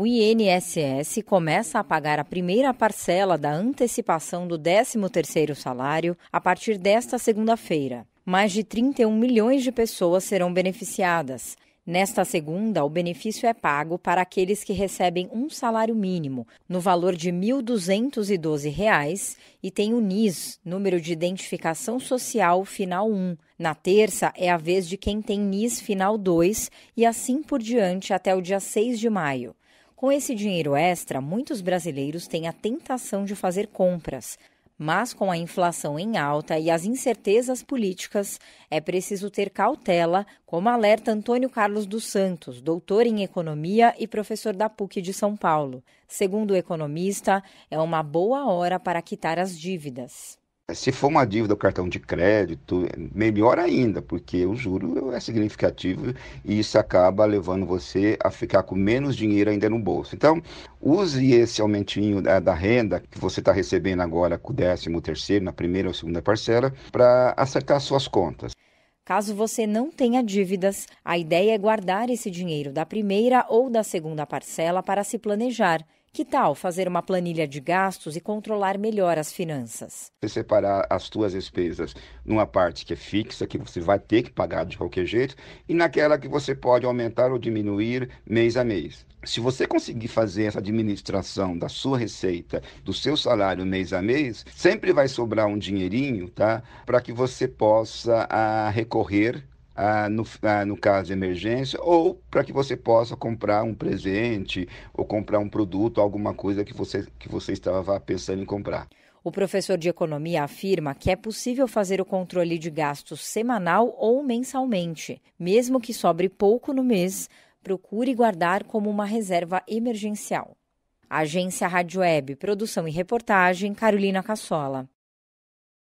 o INSS começa a pagar a primeira parcela da antecipação do 13º salário a partir desta segunda-feira. Mais de 31 milhões de pessoas serão beneficiadas. Nesta segunda, o benefício é pago para aqueles que recebem um salário mínimo, no valor de R$ 1.212, e tem o NIS, número de identificação social final 1. Na terça é a vez de quem tem NIS final 2 e assim por diante até o dia 6 de maio. Com esse dinheiro extra, muitos brasileiros têm a tentação de fazer compras. Mas com a inflação em alta e as incertezas políticas, é preciso ter cautela, como alerta Antônio Carlos dos Santos, doutor em economia e professor da PUC de São Paulo. Segundo o economista, é uma boa hora para quitar as dívidas. Se for uma dívida do cartão de crédito, melhor ainda, porque o juro é significativo e isso acaba levando você a ficar com menos dinheiro ainda no bolso. Então, use esse aumentinho da, da renda que você está recebendo agora com o décimo terceiro, na primeira ou segunda parcela, para acertar suas contas. Caso você não tenha dívidas, a ideia é guardar esse dinheiro da primeira ou da segunda parcela para se planejar que tal fazer uma planilha de gastos e controlar melhor as finanças? Você separar as suas despesas numa parte que é fixa, que você vai ter que pagar de qualquer jeito, e naquela que você pode aumentar ou diminuir mês a mês. Se você conseguir fazer essa administração da sua receita, do seu salário mês a mês, sempre vai sobrar um dinheirinho, tá? Para que você possa a, ah, recorrer ah, no, ah, no caso de emergência, ou para que você possa comprar um presente ou comprar um produto, alguma coisa que você, que você estava pensando em comprar. O professor de economia afirma que é possível fazer o controle de gastos semanal ou mensalmente. Mesmo que sobre pouco no mês, procure guardar como uma reserva emergencial. Agência Rádio Web, produção e reportagem, Carolina Cassola.